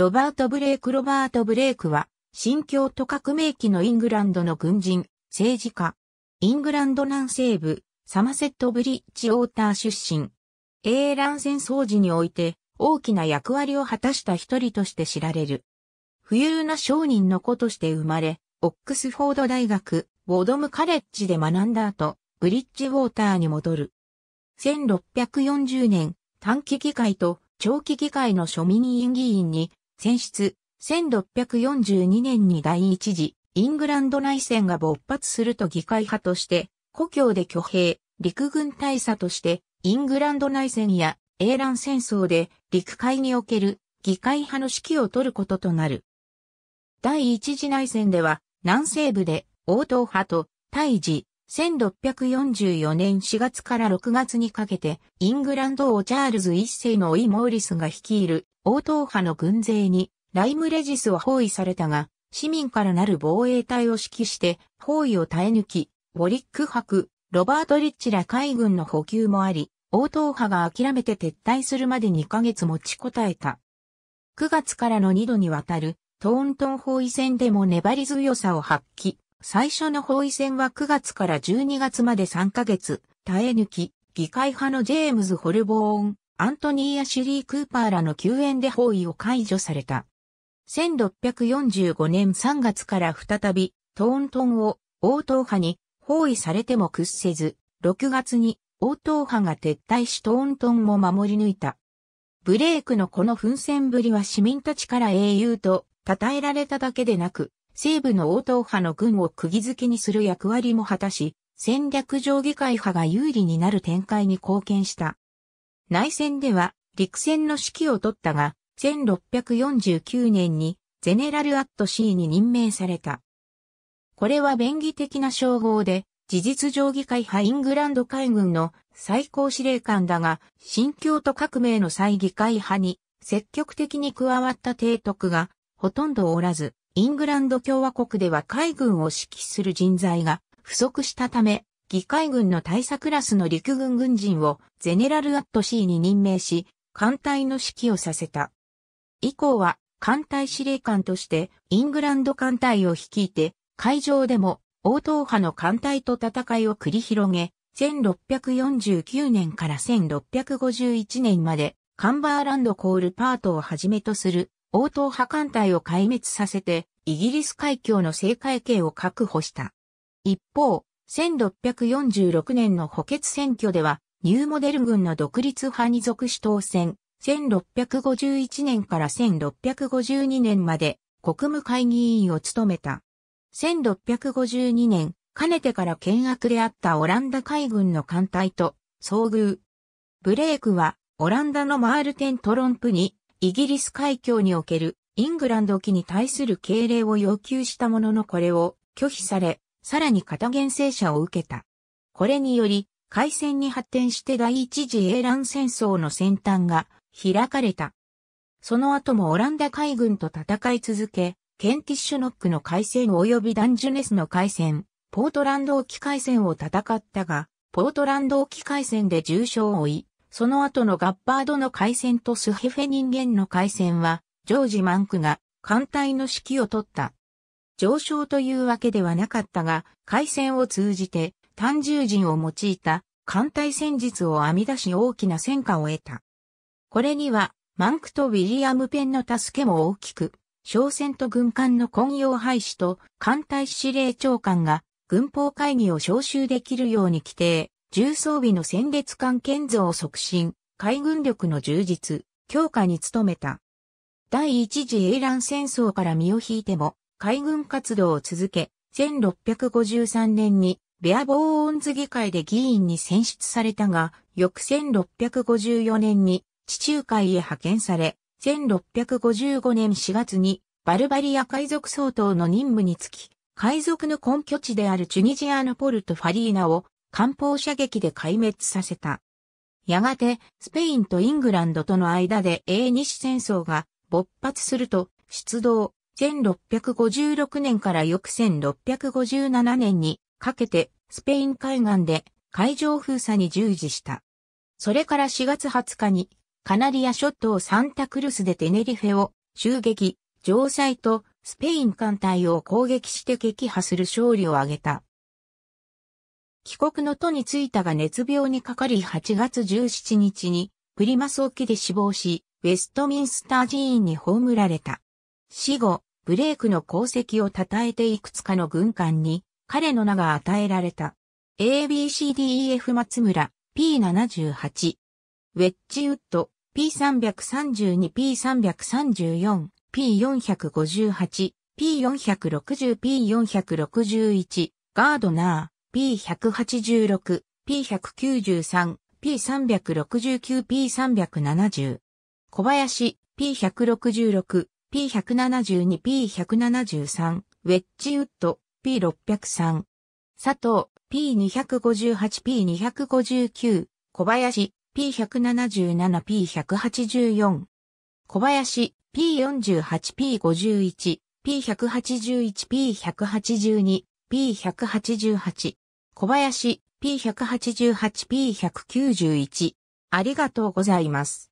ロバート・ブレイク・ロバート・ブレイクは、新教徒革命期のイングランドの軍人、政治家。イングランド南西部、サマセット・ブリッジ・オーター出身。英乱戦争時において、大きな役割を果たした一人として知られる。富裕な商人の子として生まれ、オックスフォード大学、ウォドムカレッジで学んだ後、ブリッジウォーターに戻る。1640年、短期議会と長期議会の庶民委員議員に選出、1642年に第一次、イングランド内戦が勃発すると議会派として、故郷で挙兵、陸軍大佐として、イングランド内戦や英蘭戦争で陸海における議会派の指揮を取ることとなる。第一次内戦では南西部で応答派と対峙、1644年4月から6月にかけて、イングランド王チャールズ一世のいモーリスが率いる王党派の軍勢に、ライムレジスは包囲されたが、市民からなる防衛隊を指揮して、包囲を耐え抜き、ウォリック博、ロバート・リッチら海軍の補給もあり、王党派が諦めて撤退するまで2ヶ月持ちこたえた。9月からの2度にわたるトーントン包囲戦でも粘り強さを発揮。最初の包囲戦は9月から12月まで3ヶ月、耐え抜き、議会派のジェームズ・ホルボーン、アントニー・アシュリー・クーパーらの救援で包囲を解除された。1645年3月から再び、トーントンを王党派に包囲されても屈せず、6月に王党派が撤退しトーントンも守り抜いた。ブレイクのこの奮戦ぶりは市民たちから英雄と称えられただけでなく、西部の応答派の軍を釘付けにする役割も果たし、戦略上議会派が有利になる展開に貢献した。内戦では陸戦の指揮を取ったが、1649年にゼネラルアットシーに任命された。これは便宜的な称号で、事実上議会派イングランド海軍の最高司令官だが、新教都革命の際議会派に積極的に加わった提督がほとんどおらず、イングランド共和国では海軍を指揮する人材が不足したため、議会軍の大佐クラスの陸軍軍人をゼネラルアットシーに任命し、艦隊の指揮をさせた。以降は艦隊司令官としてイングランド艦隊を率いて、海上でも応答派の艦隊と戦いを繰り広げ、1649年から1651年までカンバーランドコールパートをはじめとする応答派艦隊を壊滅させて、イギリス海峡の正海権を確保した。一方、1646年の補欠選挙では、ニューモデル軍の独立派に属し当選、1651年から1652年まで国務会議員を務めた。1652年、かねてから険悪であったオランダ海軍の艦隊と遭遇。ブレイクは、オランダのマールテン・トロンプにイギリス海峡におけるイングランド機に対する敬礼を要求したもののこれを拒否され、さらに片原生者を受けた。これにより、海戦に発展して第一次英乱戦争の先端が開かれた。その後もオランダ海軍と戦い続け、ケンティッシュノックの海戦及びダンジュネスの海戦、ポートランド沖海戦を戦ったが、ポートランド沖海戦で重傷を負い、その後のガッパードの海戦とスヘフェ人間の海戦は、ジョージ・マンクが艦隊の指揮を取った。上昇というわけではなかったが、海戦を通じて、単獣人を用いた艦隊戦術を編み出し大きな戦果を得た。これには、マンクとウィリアム・ペンの助けも大きく、商船と軍艦の混用廃止と艦隊司令長官が軍法会議を招集できるように規定、重装備の戦列艦建造促進、海軍力の充実、強化に努めた。第一次英乱戦争から身を引いても、海軍活動を続け、1653年にベアボーオンズ議会で議員に選出されたが、翌1654年に地中海へ派遣され、1655年4月にバルバリア海賊総統の任務につき、海賊の根拠地であるチュニジアのポルトファリーナを艦砲射撃で壊滅させた。やがて、スペインとイングランドとの間で英西戦争が勃発すると、出動、1656年から翌1657年にかけて、スペイン海岸で海上封鎖に従事した。それから4月20日に、カナリア諸島サンタクルスでテネリフェを襲撃、城塞とスペイン艦隊を攻撃して撃破する勝利を挙げた。帰国の途に着いたが熱病にかかり8月17日にプリマス沖で死亡し、ウェストミンスター寺院に葬られた。死後、ブレイクの功績を称えていくつかの軍艦に彼の名が与えられた。ABCDEF 松村 P78。ウェッジウッド P332、P334、P458、P460、P461、ガードナー、P186、P193、P369、P370。小林、P166、P172、P173、ウェッジウッド、P603。佐藤、P258、P259、小林、P177、P184。小林、P48、P51、P181、P182、P188、小林 P188、P191。ありがとうございます。